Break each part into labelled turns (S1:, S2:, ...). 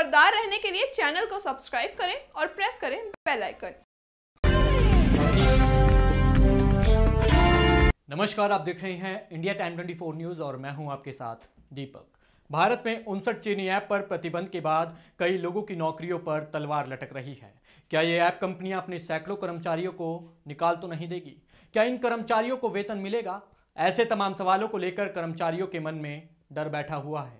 S1: खबरदार रहने के लिए चैनल को सब्सक्राइब करें और प्रेस करें बेल आइकन नमस्कार आप देख रहे हैं इंडिया टाइम 24 न्यूज और मैं हूं आपके साथ दीपक भारत में उनसठ चीनी ऐप पर प्रतिबंध के बाद कई लोगों की नौकरियों पर तलवार लटक रही है क्या ये ऐप कंपनियां अपने सैकड़ों कर्मचारियों को निकाल तो नहीं देगी क्या इन कर्मचारियों को वेतन मिलेगा ऐसे तमाम सवालों को लेकर कर्मचारियों के मन में डर बैठा हुआ है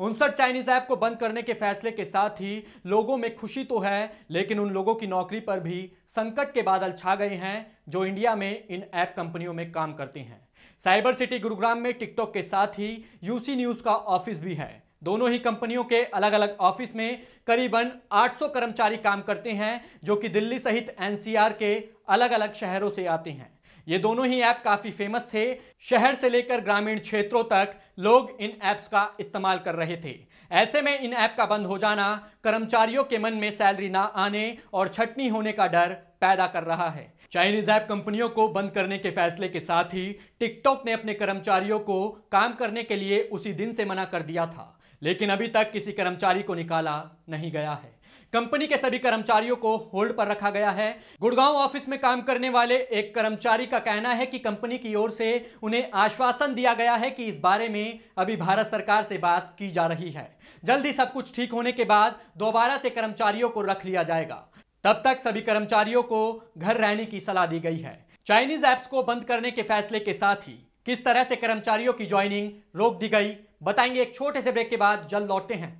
S1: उनसठ चाइनीज ऐप को बंद करने के फैसले के साथ ही लोगों में खुशी तो है लेकिन उन लोगों की नौकरी पर भी संकट के बादल छा गए हैं जो इंडिया में इन ऐप कंपनियों में काम करते हैं साइबर सिटी गुरुग्राम में टिकटॉक के साथ ही यूसी न्यूज का ऑफिस भी है दोनों ही कंपनियों के अलग अलग ऑफिस में करीबन 800 कर्मचारी काम करते हैं जो कि दिल्ली सहित एनसीआर के अलग अलग शहरों से आते हैं ये दोनों ही ऐप काफ़ी फेमस थे शहर से लेकर ग्रामीण क्षेत्रों तक लोग इन ऐप्स का इस्तेमाल कर रहे थे ऐसे में इन ऐप का बंद हो जाना कर्मचारियों के मन में सैलरी ना आने और छटनी होने का डर पैदा कर रहा है चाइनीज ऐप कंपनियों को बंद करने के फैसले के साथ ही टिकटॉक ने अपने कर्मचारियों को काम करने के लिए उसी दिन से मना कर दिया था लेकिन अभी तक किसी कर्मचारी को निकाला नहीं गया है कंपनी के सभी कर्मचारियों को होल्ड पर रखा गया है गुड़गांव ऑफिस में काम करने वाले एक कर्मचारी का कहना है कि कंपनी की ओर से उन्हें आश्वासन दिया गया है कि इस बारे में अभी भारत सरकार से बात की जा रही है जल्द ही सब कुछ ठीक होने के बाद दोबारा से कर्मचारियों को रख लिया जाएगा तब तक सभी कर्मचारियों को घर रहने की सलाह दी गई है चाइनीज ऐप्स को बंद करने के फैसले के साथ ही किस तरह से कर्मचारियों की ज्वाइनिंग रोक दी गई बताएंगे एक छोटे से ब्रेक के बाद जल्द लौटते हैं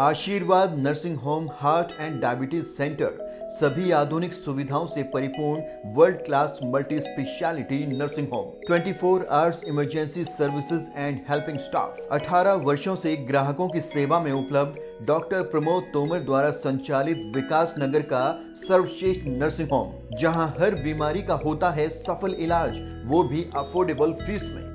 S2: Ashirwad nursing home heart and diabetes centre सभी आधुनिक सुविधाओं से परिपूर्ण world class multi speciality nursing home 24 four hours emergency services and helping staff 18 वर्षों से ग्राहकों की सेवा में उपलब्ध डॉक्टर प्रमोद तोमर द्वारा संचालित विकास नगर का सर्वश्रेष्ठ नर्सिंग होम जहां हर बीमारी का होता है सफल इलाज वो भी अफोर्डेबल फीस में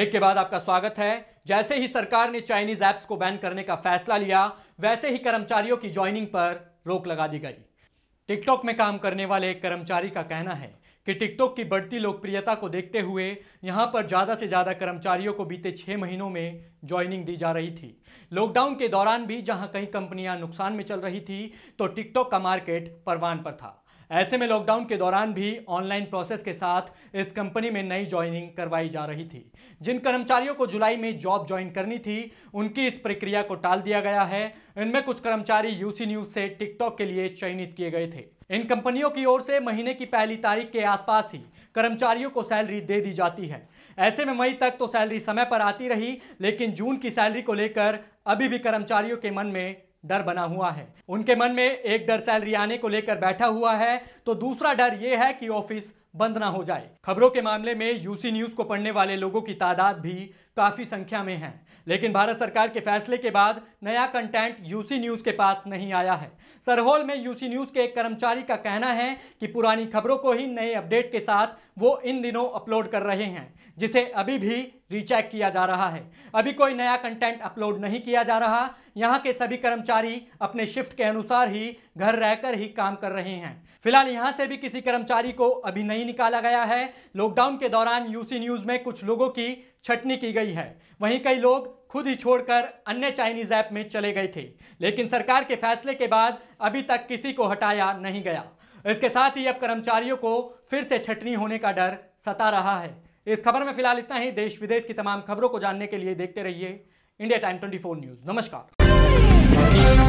S1: ब्रेक के बाद आपका स्वागत है जैसे ही सरकार ने चाइनीज ऐप्स को बैन करने का फैसला लिया वैसे ही कर्मचारियों की ज्वाइनिंग पर रोक लगा दी गई टिकटॉक में काम करने वाले एक कर्मचारी का कहना है कि टिकटॉक की बढ़ती लोकप्रियता को देखते हुए यहाँ पर ज़्यादा से ज़्यादा कर्मचारियों को बीते छह महीनों में ज्वाइनिंग दी जा रही थी लॉकडाउन के दौरान भी जहां कई कंपनियां नुकसान में चल रही थी तो टिकटॉक का मार्केट परवान पर था ऐसे में लॉकडाउन के दौरान भी ऑनलाइन प्रोसेस के साथ इस कंपनी में नई ज्वाइनिंग करवाई जा रही थी जिन कर्मचारियों को जुलाई में जॉब ज्वाइन करनी थी उनकी इस प्रक्रिया को टाल दिया गया है इनमें कुछ कर्मचारी यूसी न्यूज से टिकटॉक के लिए चयनित किए गए थे इन कंपनियों की ओर से महीने की पहली तारीख के आसपास ही कर्मचारियों को सैलरी दे दी जाती है ऐसे में मई तक तो सैलरी समय पर आती रही लेकिन जून की सैलरी को लेकर अभी भी कर्मचारियों के मन में डर बना हुआ है उनके मन में एक डर सैलरी आने को लेकर बैठा हुआ है तो दूसरा डर यह है कि ऑफिस बंद ना हो जाए खबरों के मामले में यूसी न्यूज को पढ़ने वाले लोगों की तादाद भी काफी संख्या में है लेकिन भारत सरकार के फैसले के बाद नया कंटेंट यूसी न्यूज के पास नहीं आया है सरहोल में यूसी न्यूज के एक कर्मचारी का कहना है कि पुरानी खबरों को ही नए अपडेट के साथ वो इन दिनों अपलोड कर रहे हैं जिसे अभी भी रिचेक किया जा रहा है अभी कोई नया कंटेंट अपलोड नहीं किया जा रहा यहाँ के सभी कर्मचारी अपने शिफ्ट के अनुसार ही घर रहकर ही काम कर रहे हैं फिलहाल यहाँ से भी किसी कर्मचारी को अभी नहीं नहीं निकाला गया है लॉकडाउन के दौरान यूसी न्यूज़ में कुछ लोगों की छटनी की गई है वहीं कई लोग खुद ही छोड़कर अन्य चाइनीज़ ऐप में चले गए थे लेकिन सरकार के फैसले के बाद अभी तक किसी को हटाया नहीं गया इसके साथ ही अब कर्मचारियों को फिर से छटनी होने का डर सता रहा है इस खबर में फिलहाल इतना ही देश विदेश की तमाम खबरों को जानने के लिए देखते रहिए इंडिया टाइम ट्वेंटी न्यूज़ नमस्कार